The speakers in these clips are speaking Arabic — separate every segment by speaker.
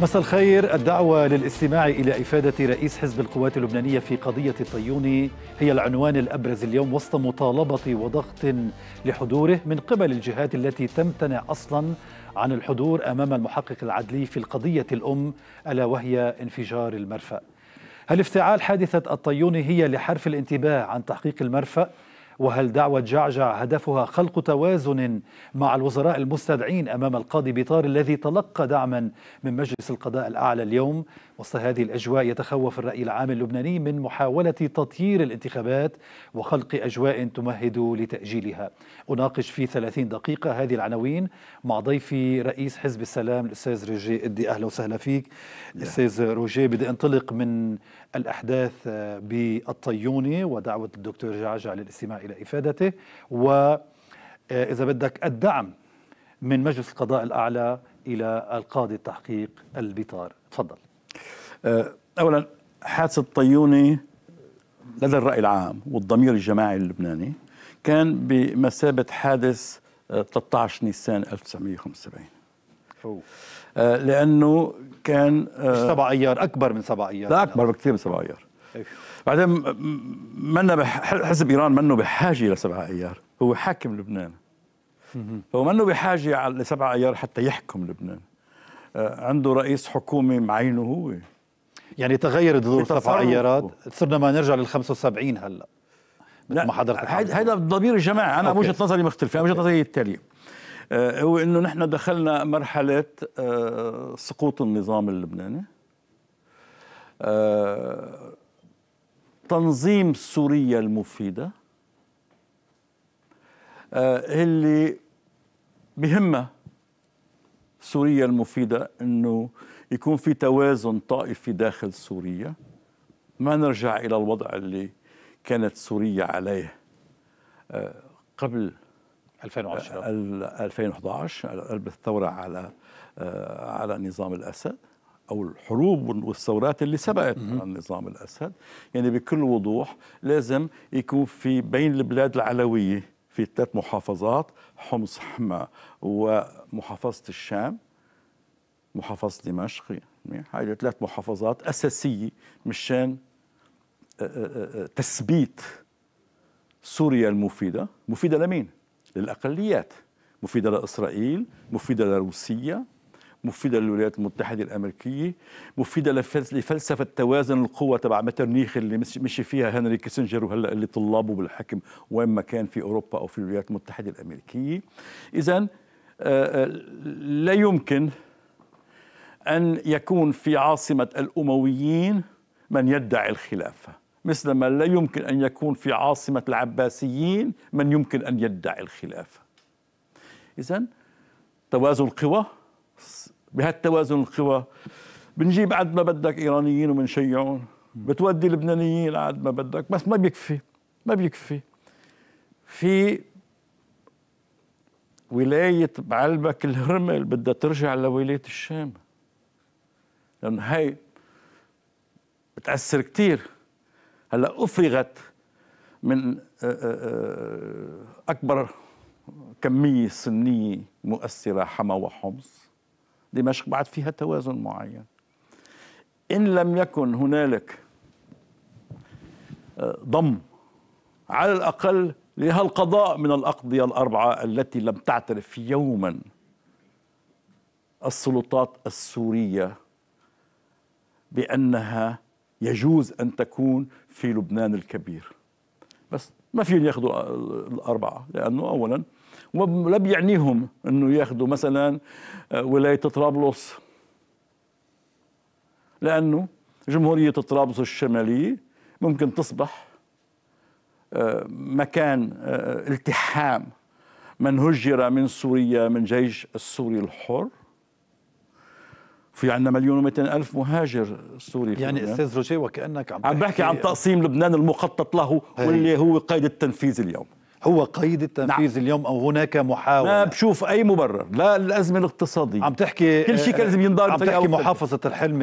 Speaker 1: مساء الخير الدعوة للاستماع إلى إفادة رئيس حزب القوات اللبنانية في قضية الطيوني هي العنوان الأبرز اليوم وسط مطالبة وضغط لحضوره من قبل الجهات التي تمتنع أصلا عن الحضور أمام المحقق العدلي في القضية الأم ألا وهي انفجار المرفأ هل افتعال حادثة الطيوني هي لحرف الانتباه عن تحقيق المرفأ وهل دعوة جعجع هدفها خلق توازن مع الوزراء المستدعين أمام القاضي بيطار الذي تلقى دعما من مجلس القضاء الأعلى اليوم وسط هذه الأجواء يتخوف الرأي العام اللبناني من محاولة تطيير الانتخابات وخلق أجواء تمهد لتأجيلها أناقش في 30 دقيقة هذه العناوين مع ضيفي رئيس حزب السلام الأستاذ روجي إدي أهلا وسهلا فيك الأستاذ روجي بدي أنطلق من الأحداث بالطيونة ودعوة الدكتور جعجع للاستماع إلى إفادته وإذا آه، بدك الدعم من مجلس القضاء الأعلى إلى القاضي التحقيق البطار تفضل
Speaker 2: أه، اولا حادثه الطيوني لدى الراي العام والضمير الجماعي اللبناني كان بمثابه حادث 13 أه، نيسان 1975 أوه. أه، لانه كان سبع ايار اكبر من سبع ايار لا اكبر بكثير من سبع ايار بعدين منا حزب ايران منه بحاجه لسبع ايار هو حاكم لبنان فهو منه بحاجه لسبع ايار حتى يحكم لبنان آه، عنده رئيس حكومه معينه هو يعني تغيرت ظروف تغيرت صرنا ما نرجع لل 75 هلا لا ما حضرتك هيدا الضمير الجماعي انا وجهه نظري مختلفه وجهه نظري التاليه آه هو انه نحن دخلنا مرحله آه سقوط النظام اللبناني آه تنظيم سوريا المفيده آه، اللي بهمها سوريا المفيدة أنه يكون في توازن طائفي داخل سوريا ما نرجع إلى الوضع اللي كانت سوريا عليه آه، قبل 2010 2011 قلب الثورة على آه، على نظام الأسد أو الحروب والثورات اللي سبقت على نظام الأسد يعني بكل وضوح لازم يكون في بين البلاد العلوية في ثلاث محافظات حمص حما ومحافظة الشام محافظة دمشق يعني هاي ثلاث محافظات أساسية مشان آه، آه، آه، تثبيت سوريا المفيدة مفيدة لمين؟ للأقليات مفيدة لإسرائيل مفيدة لروسيا مفيده للولايات المتحده الامريكيه مفيده لفلسفه توازن القوى تبع مترنيخ اللي مشي فيها هنري كيسنجر وهلا اللي طلابه بالحكم وين ما كان في اوروبا او في الولايات المتحده الامريكيه اذا آه، آه، لا يمكن ان يكون في عاصمه الامويين من يدعي الخلافه مثلما لا يمكن ان يكون في عاصمه العباسيين من يمكن ان يدعي الخلافه اذا توازن قوى بهالتوازن القوى بنجيب قد ما بدك ايرانيين وبنشيعهم بتودي لبنانيين قد ما بدك بس ما بيكفي ما بيكفي في ولاية بعلبك الهرمل بدها ترجع لولاية الشام لأن هاي بتأثر كتير هلا أفرغت من آه، آه، آه، أكبر كمية سنية مؤثرة حما وحمص دمشق بعد فيها توازن معين إن لم يكن هنالك آه، ضم على الأقل لهالقضاء من الأقضية الأربعة التي لم تعترف يوما السلطات السورية بأنها يجوز أن تكون في لبنان الكبير بس ما فيهم ياخذوا آه، الأربعة لأنه أولا ولا بيعنيهم انه ياخذوا مثلا آه، ولايه طرابلس لانه جمهوريه طرابلس الشماليه ممكن تصبح آه، مكان آه، التحام من هجر من سوريا من جيش السوري الحر في عندنا مليون و200 الف مهاجر سوري يعني استاذ
Speaker 1: روجيه وكانك عم عم بحكي عن تقسيم
Speaker 2: لبنان المخطط له واللي هو قيد التنفيذ اليوم هو قيد التنفيذ نعم. اليوم او هناك محاوله ما بشوف اي مبرر لا الازمه الاقتصاديه عم تحكي كل شيء كان لازم ينضال عم تحكي محافظه
Speaker 1: الحلم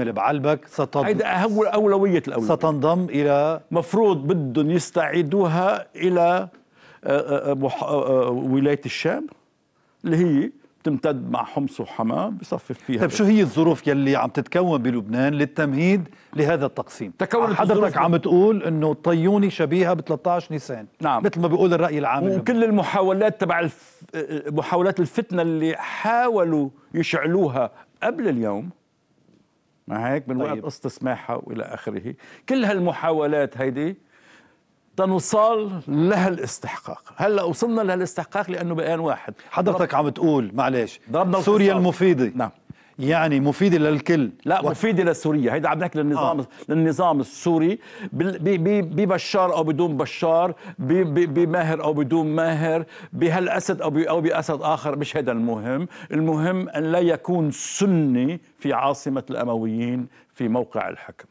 Speaker 1: اللي بعلبك
Speaker 2: ستنضم هيدا هو اولويه الاولويه ستنضم الى مفروض بدهم يستعيدوها الى آه، آه، آه، ولايه الشام اللي هي بتمتد مع حمص وحماه بصفف فيها طيب شو
Speaker 1: هي الظروف يلي عم تتكون بلبنان للتمهيد لهذا التقسيم تكون حضرتك عم تقول انه طيوني شبيهه ب 13
Speaker 2: نيسان نعم مثل ما بيقول الراي العام وكل المحاولات تبع الف... محاولات الفتنه اللي حاولوا يشعلوها قبل اليوم ما هيك من طيب. وقت قصه سماحه والى اخره كل هالمحاولات هيدي تنصال لها الاستحقاق هلا وصلنا لها الاستحقاق لانه بيان واحد حضرتك عم تقول معلش ضربنا سوريا المفيده نعم يعني مفيدة للكل لا و... مفيدة للسورية هيدا عم نحكي للنظام آه. للنظام السوري ببشار أو بدون بشار بماهر أو بدون ماهر بهالاسد أو أو بأسد آخر مش هيدا المهم المهم أن لا يكون سني في عاصمة الأمويين في موقع الحكم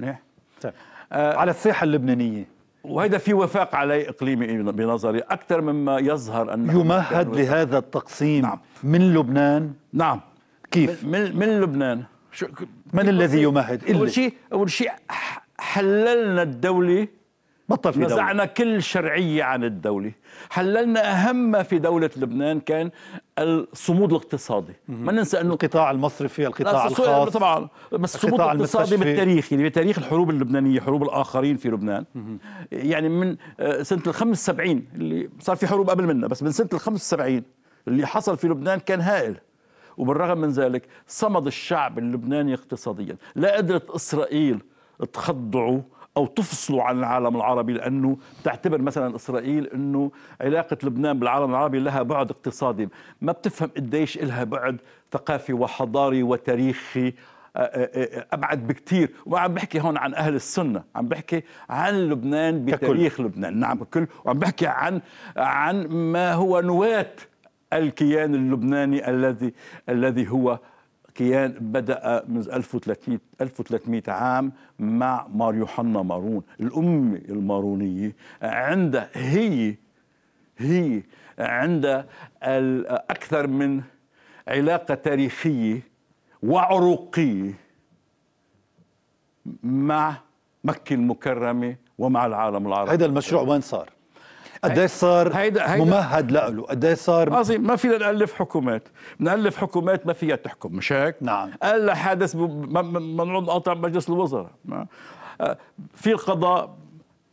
Speaker 2: منيح طيب آه، على الساحه اللبنانيه وهذا في وفاق عليه اقليمي بنظري اكثر مما يظهر ان يمهد لهذا
Speaker 1: التقسيم
Speaker 2: نعم. من لبنان نعم كيف من من لبنان شو من الذي يمهد اول شيء اول شيء حللنا الدوله بطل في نزعنا دولة. كل شرعية عن الدولة حللنا أهم ما في دولة لبنان كان الصمود الاقتصادي ما ننسى أنه القطاع المصرفي القطاع الخاص طبعا بس الصمود الاقتصادي بالتاريخ يعني بتاريخ الحروب اللبنانية حروب الآخرين في لبنان يعني من آه، سنة ال 75 اللي صار في حروب قبل منا بس من سنة ال 75 اللي حصل في لبنان كان هائل وبالرغم من ذلك صمد الشعب اللبناني اقتصاديا لا قدرت إسرائيل تخضعه او تفصله عن العالم العربي لانه بتعتبر مثلا اسرائيل انه علاقه لبنان بالعالم العربي لها بعد اقتصادي ما بتفهم قديش لها بعد ثقافي وحضاري وتاريخي آه، آه، آه، ابعد بكثير وما عم بحكي هون عن اهل السنه عم بحكي عن لبنان بتاريخ ككل. لبنان نعم بكل وعم بحكي عن عن ما هو نواه الكيان اللبناني الذي الذي هو كيان بدأ منذ 1300 1300 عام مع مار يوحنا مارون الأمة المارونية عندها هي هي عندها أكثر من علاقة تاريخية وعروقية مع مكة المكرمة ومع العالم العربي هذا المشروع وين صار؟ قديش إيه صار هيدا هيدا ممهد له قديش إيه صار عظيم ما فينا نالف حكومات نالف حكومات ما فيها تحكم مش هيك نعم الا حادث ممنوع نقاطع مجلس الوزراء آه، في القضاء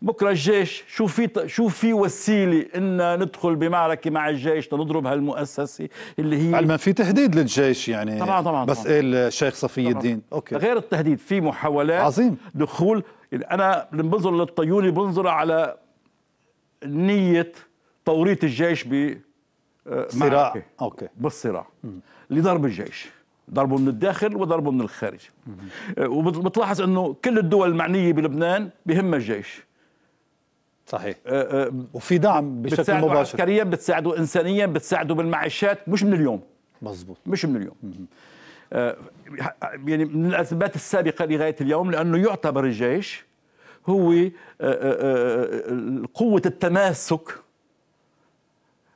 Speaker 2: بكره الجيش شو في شو في وسيله ان ندخل بمعركه مع الجيش لنضرب هالمؤسسه اللي هي علما في تهديد للجيش يعني طبعا طبعا بس طبعا. إيه الشيخ صفي طبعاً الدين اوكي غير التهديد في محاولات عظيم دخول انا بنظر للطيوني بنظر على نيه توريط الجيش ب آه، صراع اوكي بالصراع لضرب الجيش ضربه من الداخل وضربه من الخارج آه، وبتلاحظ انه كل الدول المعنيه بلبنان بهم الجيش صحيح آه،
Speaker 1: وفي دعم بشكل مباشر عسكريا
Speaker 2: بتساعده انسانيا بتساعده بالمعيشات مش من اليوم مزبوط مش من اليوم يعني من الاثبات السابقه لغايه اليوم لانه يعتبر الجيش هو آه، آه، آه، قوة التماسك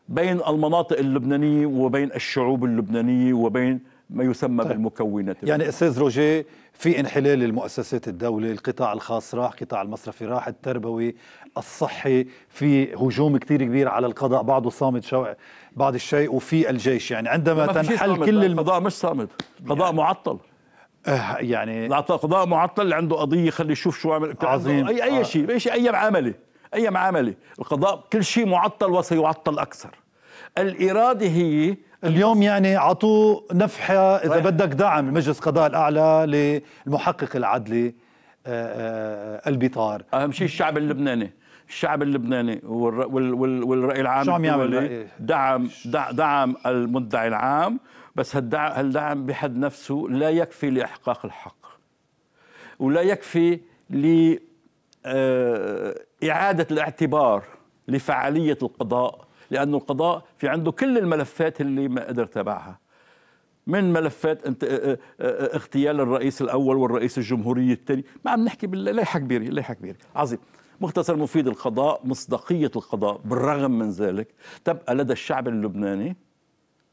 Speaker 2: بين المناطق اللبنانية وبين الشعوب اللبنانية وبين ما يسمى طيب. بالمكونات يعني استاذ روجي
Speaker 1: في انحلال المؤسسات الدولة القطاع الخاص راح قطاع المصرفي راح التربوي الصحي في هجوم كتير كبير على القضاء بعضه صامت شوع بعض الشيء وفي
Speaker 2: الجيش يعني عندما تنحل كل القضاء مش صامت القضاء يعني. معطل آه يعني القضاء معطل اللي عنده قضيه خلي يشوف شو عمل عظيم اي اي آه. شيء اي شيء اي معامله اي معامله القضاء كل شيء معطل وسيعطل اكثر الاراده هي
Speaker 1: اليوم يعني عطوه نفحه اذا بدك دعم مجلس قضاء الاعلى
Speaker 2: للمحقق العدلي آه، آه، البطار اهم شيء الشعب اللبناني الشعب اللبناني والراي العام شو عم يعمل دعم دعم المدعي العام بس هالدعم بحد نفسه لا يكفي لإحقاق الحق ولا يكفي لإعادة آه، الاعتبار لفعالية القضاء لأن القضاء في عنده كل الملفات اللي ما قدر تبعها من ملفات انت آه، آه، اغتيال الرئيس الأول والرئيس الجمهورية الثاني ما عم نحكي باللايحة كبيرة لايحة كبيرة عظيم مختصر مفيد القضاء مصداقية القضاء بالرغم من ذلك تبقى لدى الشعب اللبناني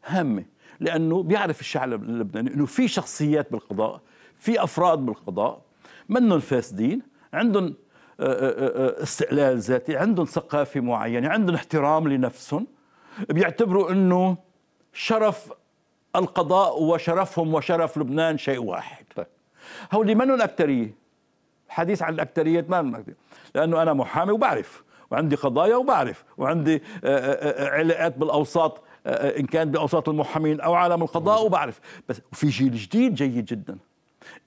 Speaker 2: هامة لانه بيعرف الشعب اللبناني انه في شخصيات بالقضاء في افراد بالقضاء منهم فاسدين عندهم آه، آه، آه، استقلال ذاتي عندهم ثقافه معينه عندهم احترام لنفسهم بيعتبروا انه شرف القضاء وشرفهم وشرف لبنان شيء واحد طيب. هولي منهم اكثريه الحديث عن الأكترية ما الأكترية لأنه أنا محامي وبعرف وعندي قضايا وبعرف وعندي علاقات بالأوساط ان كان باوساط المحامين او عالم القضاء وبعرف بس في جيل جديد جيد جدا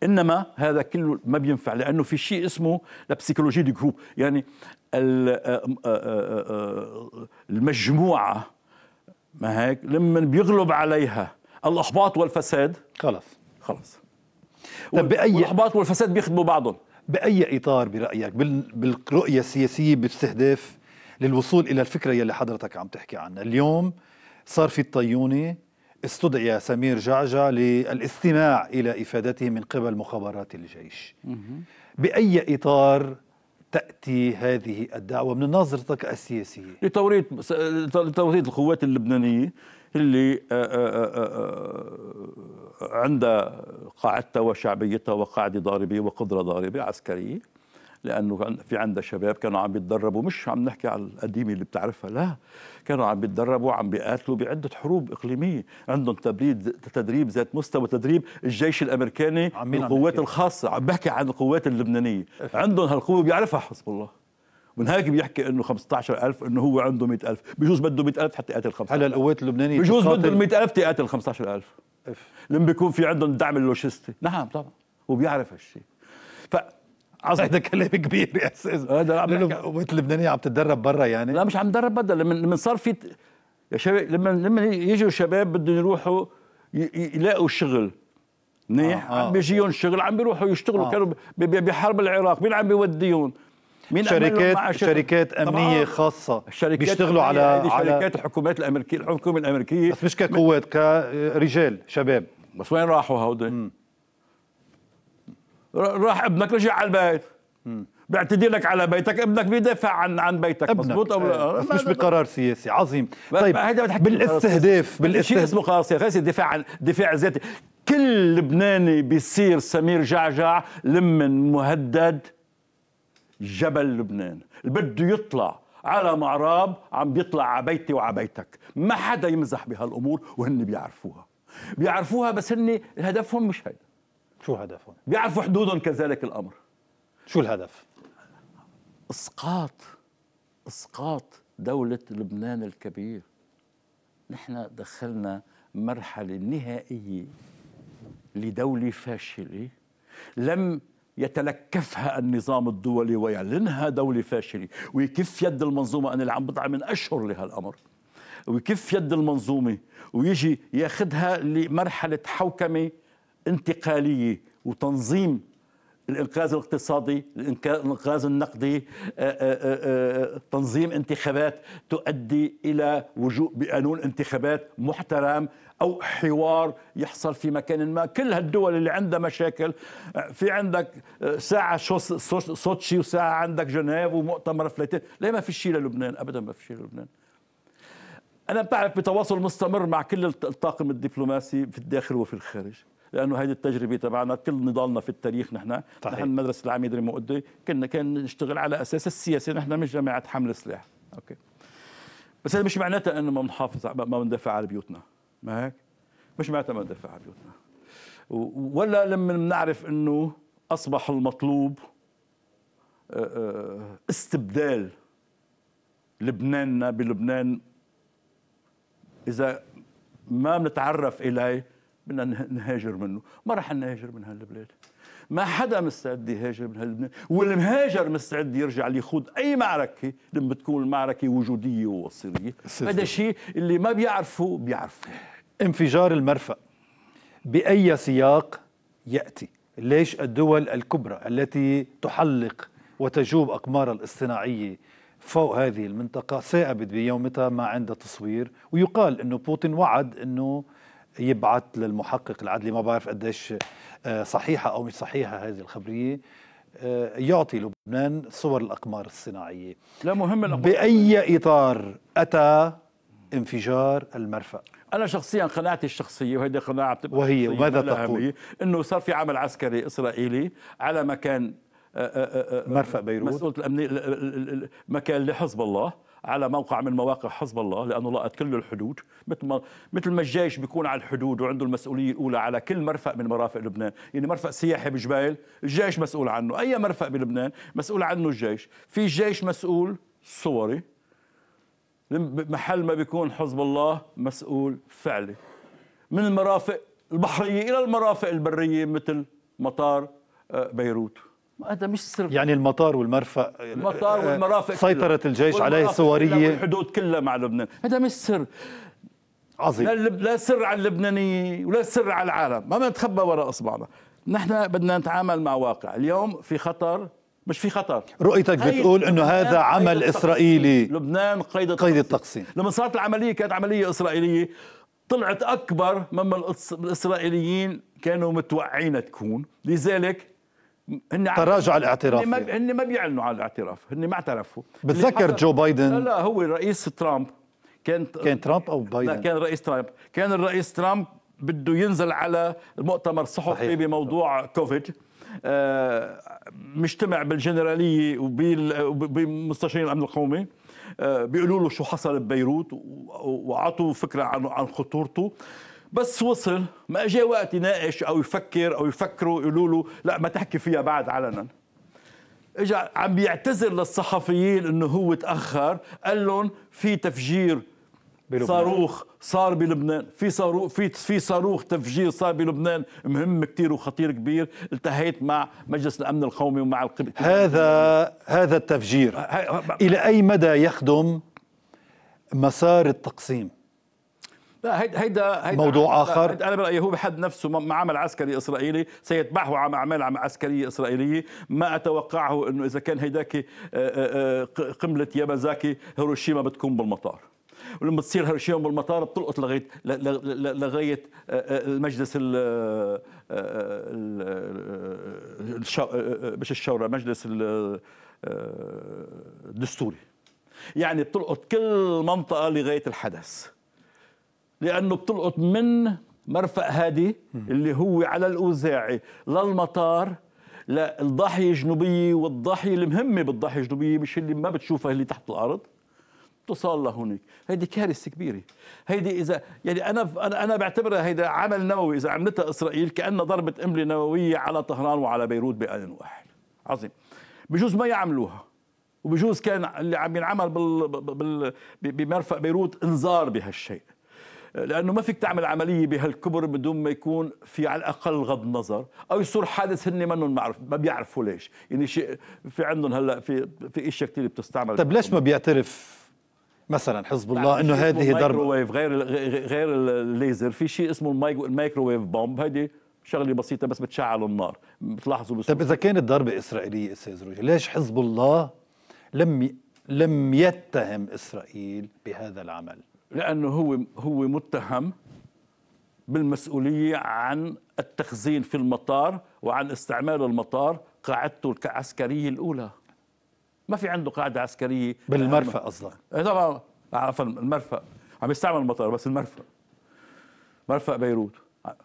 Speaker 2: انما هذا كله ما بينفع لانه في شيء اسمه لابسيكولوجي دي جروب يعني آه، آه، آه، المجموعه ما هيك لما بيغلب عليها الاحباط والفساد خلص خلص طب باي الاحباط والفساد بيخدموا بعضهم باي اطار برايك بالرؤيه السياسيه باستهداف
Speaker 1: للوصول الى الفكره يلي حضرتك عم تحكي عنها اليوم صار في الطيونة استدعي سمير جعجع للاستماع إلى إفادته من قبل مخابرات الجيش بأي إطار تأتي هذه الدعوة من نظرتك السياسية
Speaker 2: لتوريد لتوريد القوات اللبنانية اللي آه، آه، آه، عندها قاعدتها وشعبيتها وقاعدة ضاربة وقدرة ضاربة عسكرية لانه في عندها شباب كانوا عم بيتدربوا مش عم نحكي على القديمه اللي بتعرفها لا كانوا عم بيتدربوا عم بيقاتلوا بعده حروب اقليميه عندهم تبريد تدريب ذات مستوى تدريب الجيش الامريكاني القوات الخاصه عم بحكي عن القوات اللبنانيه عندهم هالقوه بيعرفها حزب الله من هيك بيحكي انه 15000 انه هو عنده 100000 بجوز بده 100000 حتى يقاتل 5000 هلا القوات اللبنانيه بجوز بده 100000 تقاتل 15000 لما بيكون في عندهم الدعم اللوجستي نعم طبعا وبيعرف هالشيء عظيم كلام كبير يا استاذ وانت آه، لبنانيه عم تتدرب برا يعني لا مش عم تدرب برا لما لما صار في يا شباب لما لما يجوا شباب بدهم يروحوا يلاقوا شغل منيح آه،, آه عم بيجيهم شغل عم بيروحوا يشتغلوا آه كانوا بحرب العراق مين عم بيوديهم مين شركات شركات امنيه خاصه الشركات بيشتغلوا على على شركات الحكومات الامريكيه الحكومه الامريكيه بس مش كقوات كرجال شباب بس وين راحوا هودي راح ابنك رجع على البيت بيعتدي لك على بيتك ابنك بيدافع عن عن بيتك مضبوط او بس مش بقرار سياسي عظيم طيب هيدا بالاستهداف بالاستهداف شيء اسمه قرار سياسي دفاع عن دفاع ذاتي كل لبناني بيصير سمير جعجع لمن مهدد جبل لبنان بده يطلع على معراب عم بيطلع على بيتي وعلى بيتك ما حدا يمزح بهالامور وهن بيعرفوها بيعرفوها بس هن هدفهم مش هيدا شو هدفهم؟ بيعرفوا حدودهم كذلك الامر شو الهدف؟ اسقاط اسقاط دولة لبنان الكبير نحن دخلنا مرحلة نهائية لدولة فاشلة لم يتلكفها النظام الدولي ويعلنها دولة فاشلة ويكف يد المنظومة أنا اللي عم بضع من أشهر لهالأمر ويكف يد المنظومة ويجي ياخذها لمرحلة حوكمة انتقاليه وتنظيم الانقاذ الاقتصادي الانقاذ النقدي آه، آه، آه، تنظيم انتخابات تؤدي الى وجود بقانون انتخابات محترم او حوار يحصل في مكان ما كل هالدول اللي عندها مشاكل في عندك ساعه سوتشي وساعه عندك جنيف ومؤتمر فلاتين ليه ما في شيء للبنان ابدا ما في شيء للبنان انا بتعرف بتواصل مستمر مع كل الطاقم الدبلوماسي في الداخل وفي الخارج لانه هذه التجربه تبعنا كل نضالنا في التاريخ نحن طيب. نحن مدرسه العميد ريمو كنا كان نشتغل على اساس السياسي نحن نعم. مش جماعه حمل سلاح اوكي بس هذا مش معناتها انه ما بنحافظ ما بندافع على بيوتنا ما هيك مش معناتها ما بندافع على بيوتنا ولا لما بنعرف انه اصبح المطلوب آه، آه، استبدال لبناننا بلبنان اذا ما بنتعرف اليه بدنا نهاجر منه ما رح نهاجر من هالبلاد ما حدا مستعد يهاجر من هالبلاد والمهاجر مستعد يرجع ليخوض اي معركه لما تكون المعركه وجوديه ومصيريه هذا الشيء اللي ما بيعرفه بيعرفه انفجار المرفأ باي سياق ياتي ليش
Speaker 1: الدول الكبرى التي تحلق وتجوب أقمار الاصطناعية فوق هذه المنطقة سائبت بيومتها ما عند تصوير ويقال أنه بوتين وعد أنه يبعث للمحقق العدلي ما بعرف قديش آه، صحيحة أو مش صحيحة هذه الخبرية آه، يعطي لبنان صور الأقمار الصناعية
Speaker 2: لا مهم الأقمار
Speaker 1: بأي إطار أتى انفجار المرفأ
Speaker 2: انا شخصيا قناعتي الشخصيه وهيدي قناعه بتبقى وهي ماذا تقول؟ انه صار في عمل عسكري اسرائيلي على مكان آه، مرفأ بيروت مسؤولة الامنيه مكان لحزب الله على موقع من مواقع حزب الله لانه لقت كل الحدود مثل ما مثل ما الجيش بيكون على الحدود وعنده المسؤوليه الاولى على كل مرفق من مرافق لبنان، يعني مرفق سياحي بجبال الجيش مسؤول عنه، اي مرفأ بلبنان مسؤول عنه اي مرفق بلبنان مسوول عنه الجيش في جيش مسؤول صوري محل ما بيكون حزب الله مسؤول فعلي من المرافق البحريه الى المرافق البريه مثل مطار آه، بيروت هذا مش سر يعني المطار والمرفأ المطار آه، والمرافق سيطرة الجيش عليه السوارية والحدود كلها مع لبنان هذا مش سر عظيم لا, لا سر على اللبنانيين ولا سر على العالم ما نتخبى وراء اصبعنا نحن بدنا نتعامل مع واقع اليوم في خطر مش في خطر رؤيتك بتقول انه هذا عمل اسرائيلي لبنان قيد التقسيم. قيد التقسيم لما صارت العمليه كانت عمليه اسرائيليه طلعت اكبر مما الاسرائيليين كانوا متوقعين تكون لذلك هن تراجع الاعتراف هن ما, هن ما بيعلنوا على الاعتراف هن ما اعترفوا بتذكر جو بايدن لا هو رئيس ترامب كان كان ترامب او بايدن لا كان رئيس ترامب كان الرئيس ترامب بده ينزل على المؤتمر الصحفي بموضوع كوفيد آه، مجتمع بالجنراليه وبمستشارين الامن القومي آه، بيقولوا له شو حصل ببيروت واعطوا فكره عن عن خطورته بس وصل ما اجى وقت يناقش او يفكر او يفكروا يقولوا له لا ما تحكي فيها بعد علنا اجى عم بيعتذر للصحفيين انه هو تاخر قال لهم في تفجير بلبنان. صاروخ صار بلبنان في صاروخ في في صاروخ تفجير صار بلبنان مهم كثير وخطير كبير التهيت مع مجلس الامن القومي ومع القبل هذا هذا التفجير
Speaker 1: الى اي مدى يخدم مسار التقسيم
Speaker 2: لا هيدا هيدا هيد موضوع هيد اخر هيد انا برايي هو بحد نفسه معمل عسكري اسرائيلي سيتبعه عم اعمال عم عسكريه اسرائيليه ما اتوقعه انه اذا كان هيداك آه، آه، آه، قمله يامازاكي هيروشيما بتكون بالمطار ولما بتصير هيروشيما بالمطار بتلقط لغايه لغايه المجلس مش الشورى مجلس الدستوري يعني بتلقط كل منطقه لغايه الحدث لانه بتلقط من مرفق هادي اللي هو على الاوزاعي للمطار للضاحيه الجنوبيه والضاحيه المهمه بالضاحيه الجنوبيه مش اللي ما بتشوفها اللي تحت الارض بتوصل لهونيك هيدي كارثه كبيره هيدي اذا يعني انا انا انا بعتبرها هيدا عمل نووي اذا عملتها اسرائيل كانها ضربه امله نوويه على طهران وعلى بيروت بان واحد عظيم بجوز ما يعملوها وبجوز كان اللي عم ينعمل بال بمرفق بيروت انذار بهالشيء لانه ما فيك تعمل عمليه بهالكبر بدون ما يكون في على الاقل غض نظر او يصير حادث هن ما معرف ما بيعرفوا ليش يعني شيء في عندهم هلا في في اشياء كثير بتستعمل طيب ليش ما
Speaker 1: بيعترف مثلا حزب الله انه هذه ضربه
Speaker 2: غير غير الليزر في شيء اسمه الميكروويف بومب هيدي شغله بسيطه بس بتشعل النار بتلاحظوا بس طيب اذا كانت ضربه اسرائيليه استاذ روجي ليش حزب الله لم لم يتهم اسرائيل بهذا العمل لانه هو هو متهم بالمسؤوليه عن التخزين في المطار وعن استعمال المطار قاعدته العسكريه الاولى ما في عنده قاعده عسكريه بالمرفأ قصدك إيه، طبعا آه، عفوا المرفأ عم يستعمل المطار بس المرفأ مرفأ بيروت آه،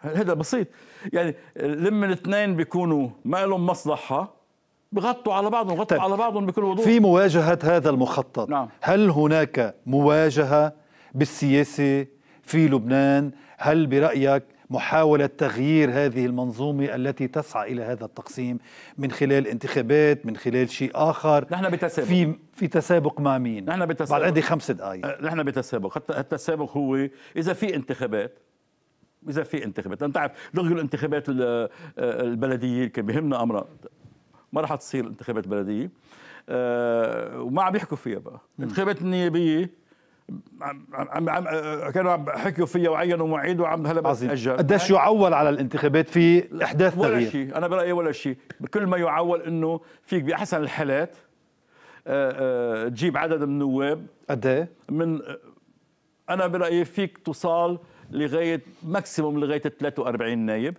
Speaker 2: هذا بسيط يعني لما الاثنين بيكونوا ما لهم مصلحه بغطوا على بعضهم غطوا طيب. على بعضهم بكل وضوح في
Speaker 1: مواجهة هذا المخطط نعم. هل هناك مواجهة بالسياسة في لبنان هل برأيك محاولة تغيير هذه المنظومة التي تسعى إلى هذا التقسيم من خلال انتخابات من خلال شيء آخر نحن بتسابق في, في تسابق مع مين نحن بتسابق بعد عندي خمس دقائق
Speaker 2: أه، نحن بتسابق حتى التسابق هو إذا في انتخابات إذا في انتخابات أنت تعرف لغي الانتخابات أه، البلدية كان بهمنا أمر ما راح تصير انتخابات بلديه آه، وما عم يحكوا فيها بقى الانتخابات النيابيه عم عم عم آه، كانوا حكيوا فيها وعينوا مواعيد وعم هلا بتاجل قديش يعني يعول على الانتخابات في احداث ولا تغيير ولا شيء انا برايي ولا شيء كل ما يعول انه فيك باحسن الحالات آه، تجيب عدد من النواب قد إيه؟ من انا برايي فيك توصل لغايه ماكسيموم لغايه 43 نايب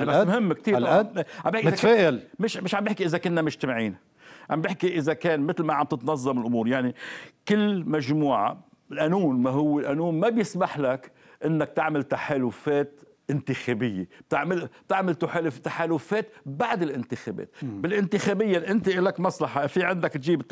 Speaker 2: بس مهم كثير الآن أه، متفائل مش مش عم بحكي اذا كنا مجتمعين عم بحكي اذا كان مثل ما عم تتنظم الامور يعني كل مجموعه القانون ما هو القانون ما بيسمح لك انك تعمل تحالفات انتخابيه بتعمل بتعمل تحالف تحالفات بعد الانتخابات بالانتخابيه انت لك مصلحه في عندك تجيب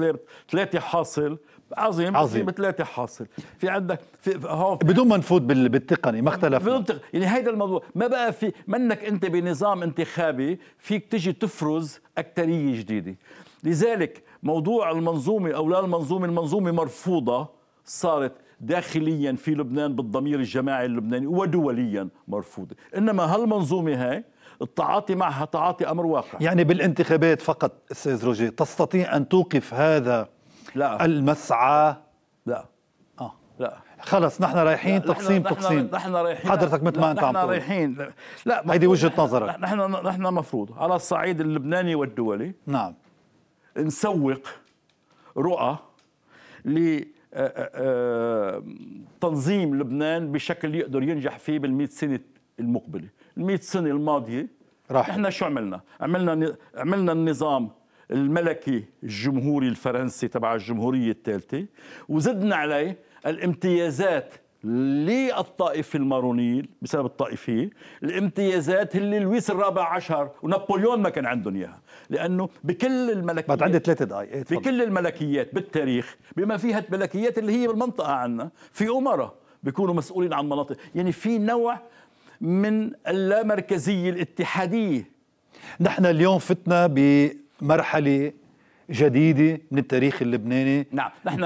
Speaker 2: ثلاثه حاصل عظيم عظيم بثلاثه حاصل في عندك في هون في بدون ما نفوت بالتقني ما اختلف بدون تق... يعني هيدا الموضوع ما بقى في منك انت بنظام انتخابي فيك تجي تفرز اكثريه جديده لذلك موضوع المنظومه او لا المنظومه المنظومه مرفوضه صارت داخليا في لبنان بالضمير الجماعي اللبناني ودوليا مرفوضه انما هالمنظومه هاي التعاطي معها تعاطي امر واقع يعني
Speaker 1: بالانتخابات فقط استاذ روجي تستطيع ان توقف هذا لا المسعى لا اه لا خلص نحن
Speaker 2: رايحين تقسيم تقسيم نحن رايحين حضرتك مثل ما انت عم تقول رايحين لا هيدي وجهه نظرك نحن نحن مفروض على الصعيد اللبناني والدولي نعم نسوق رؤى ل آه، آه، آه، تنظيم لبنان بشكل يقدر ينجح فيه بال100 سنه المقبله ال100 سنه الماضيه راح احنا شو عملنا عملنا عملنا النظام الملكي الجمهوري الفرنسي تبع الجمهورية الثالثة وزدنا عليه الامتيازات للطائفة المارونية بسبب الطائفية الامتيازات اللي لويس الرابع عشر ونابليون ما كان عندهم إياها لأنه بكل الملكيات بعد عندي ثلاثة دقائق إيه، بكل الملكيات بالتاريخ بما فيها الملكيات اللي هي بالمنطقة عندنا في أمراء بيكونوا مسؤولين عن مناطق يعني في نوع من اللامركزية الاتحادية
Speaker 1: نحن اليوم فتنا ب مرحله جديده من التاريخ اللبناني
Speaker 2: نعم نحن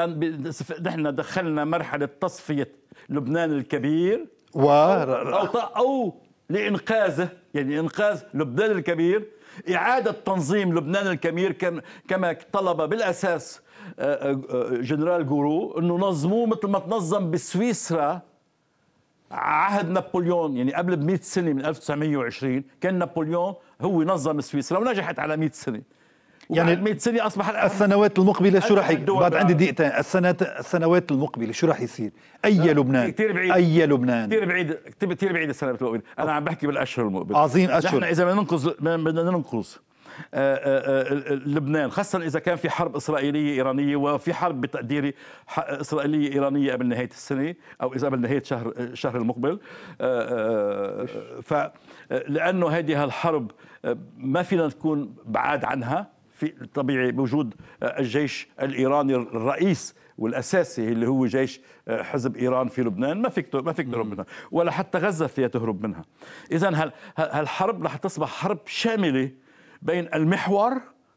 Speaker 2: نحن دخلنا مرحله تصفيه لبنان الكبير و او او, لانقاذه يعني انقاذ لبنان الكبير اعاده تنظيم لبنان الكبير كما طلب بالاساس آه، آه، جنرال جورو انه نظموه مثل ما تنظم بسويسرا عهد نابليون يعني قبل ب 100 سنه من 1920 كان نابليون هو نظم سويسرا ونجحت على 100 سنه يعني 100 سنه اصبح
Speaker 1: السنوات المقبله شو رح بعد عندي دقيقتين السنوات السنوات المقبله شو رح يصير؟ اي لبنان كثير بعيد اي لبنان
Speaker 2: كثير بعيد كثير بعيد السنوات المقبله انا عم بحكي بالاشهر المقبله عظيم اشهر نحن اذا بدنا ننقذ بدنا ننقذ آه، آه، آه، لبنان خاصة إذا كان في حرب إسرائيلية إيرانية وفي حرب بتقديري إسرائيلية إيرانية قبل نهاية السنة أو إذا قبل نهاية شهر الشهر المقبل فلأنه هذه الحرب ما فينا نكون بعاد عنها في طبيعي بوجود آه، الجيش الايراني الرئيس والاساسي اللي هو جيش آه، حزب ايران في لبنان ما فيك ما فيك تهرب منها ولا حتى غزه فيها تهرب منها اذا هل هالحرب رح تصبح حرب شامله بين المحور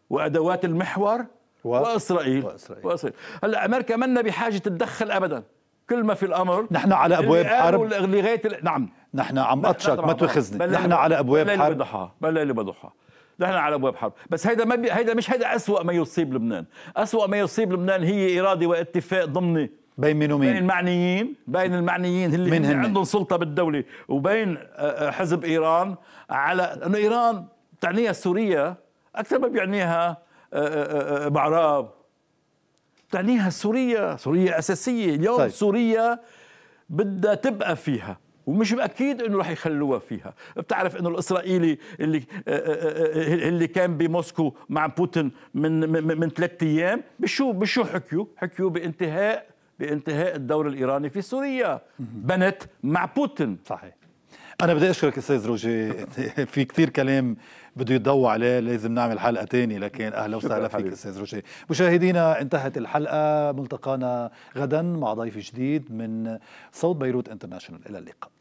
Speaker 2: وادوات المحور و... واسرائيل واسرائيل, وإسرائيل. هلا امريكا منا بحاجه تتدخل ابدا كل ما في الامر نحن على ابواب حرب لغايه نعم نحن عم اطشك ما تاخذني نحن على ابواب حرب بلا اللي بضحى نحن على ابواب حرب بس هيدا ما بي... هيدا مش هيدا اسوا ما يصيب لبنان اسوا ما يصيب لبنان هي اراده واتفاق ضمني بين مين ومين؟ بين المعنيين بين المعنيين اللي من هن؟ عندهم سلطه بالدوله وبين آه، آه، حزب ايران على انه ايران تعنيها سوريا اكثر ما بيعنيها آه، بعراب تعنيها سوريا سوريا اساسيه اليوم طيب. سوريا بدها تبقى فيها ومش مأكيد انه راح يخلوها فيها بتعرف انه الاسرائيلي اللي آه، آه، آه، اللي كان بموسكو مع بوتين من من ثلاث ايام بشو بشو حكيوا حكيوا بانتهاء بانتهاء الدور الايراني في سوريا بنت مع بوتين صحيح
Speaker 1: انا بدي اشكرك استاذ روجي في كثير كلام بده يتضوى عليه لازم نعمل حلقه تانية لكن اهلا وسهلا فيك استاذ روجي مشاهدينا انتهت الحلقه ملتقانا غدا مع ضيف جديد من صوت بيروت انترناشونال الى اللقاء